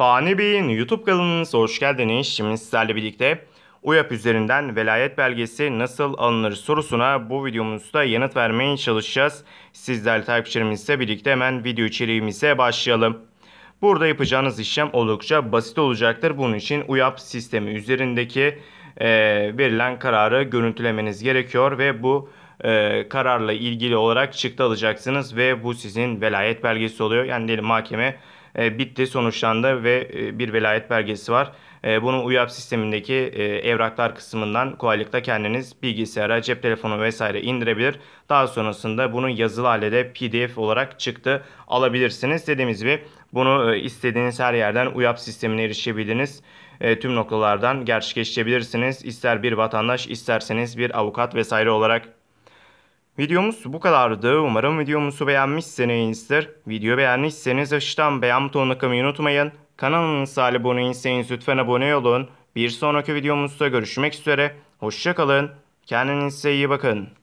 Fani Bey'in YouTube kanalınıza hoş geldiniz. Şimdi sizlerle birlikte UYAP üzerinden velayet belgesi nasıl alınır sorusuna bu videomuzda yanıt vermeye çalışacağız. Sizlerle takipçilerimizle birlikte hemen video içeriğimize başlayalım. Burada yapacağınız işlem oldukça basit olacaktır. Bunun için UYAP sistemi üzerindeki e, verilen kararı görüntülemeniz gerekiyor ve bu e, kararla ilgili olarak çıktı alacaksınız ve bu sizin velayet belgesi oluyor. Yani diyelim mahkeme e, bitti sonuçlandı ve e, bir velayet belgesi var. E, bunu UYAP sistemindeki e, evraklar kısmından kolaylıkla kendiniz bilgisayara, cep telefonu vesaire indirebilir. Daha sonrasında bunun yazılı halde PDF olarak çıktı alabilirsiniz. Dediğimiz gibi bunu e, istediğiniz her yerden UYAP sistemine erişebilirsiniz tüm noktalardan gerçekleştirebilirsiniz. İster bir vatandaş, isterseniz bir avukat vesaire olarak Videomuz bu kadardı. Umarım videomuzu beğenmişsinizdir. Video beğenmişseniz aşağıdan beğen butonuna kılmayı unutmayın. Kanalımıza abone değilseniz lütfen abone olun. Bir sonraki videomuzda görüşmek üzere. Hoşçakalın. Kendinize iyi bakın.